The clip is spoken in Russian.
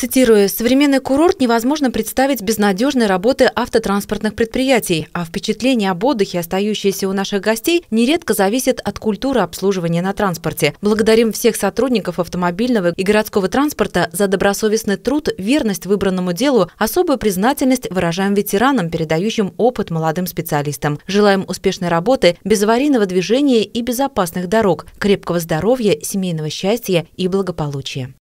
Цитирую, «Современный курорт невозможно представить без надежной работы автотранспортных предприятий, а впечатление об отдыхе, остающееся у наших гостей, нередко зависит от культуры обслуживания на транспорте. Благодарим всех сотрудников автомобильного и городского транспорта за добросовестный труд, верность выбранному делу, особую признательность выражаем ветеранам, передающим опыт молодым специалистам. Желаем успешной работы, безаварийного движения и безопасных дорог, крепкого здоровья, семейного счастья и благополучия».